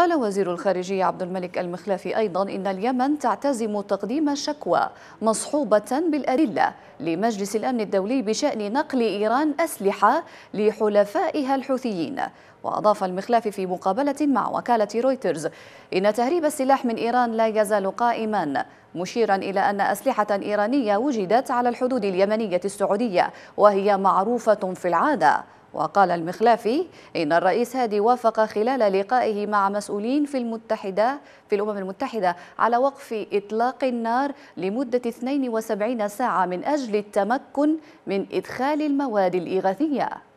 قال وزير الخارجية عبد الملك المخلافي أيضا إن اليمن تعتزم تقديم شكوى مصحوبة بالأدلة لمجلس الأمن الدولي بشأن نقل إيران أسلحة لحلفائها الحوثيين وأضاف المخلافي في مقابلة مع وكالة رويترز إن تهريب السلاح من إيران لا يزال قائما مشيرا إلى أن أسلحة إيرانية وجدت على الحدود اليمنية السعودية وهي معروفة في العادة وقال المخلافي إن الرئيس هادي وافق خلال لقائه مع مسؤولين في المتحدة في الأمم المتحدة على وقف إطلاق النار لمدة 72 ساعة من أجل التمكن من إدخال المواد الإغاثية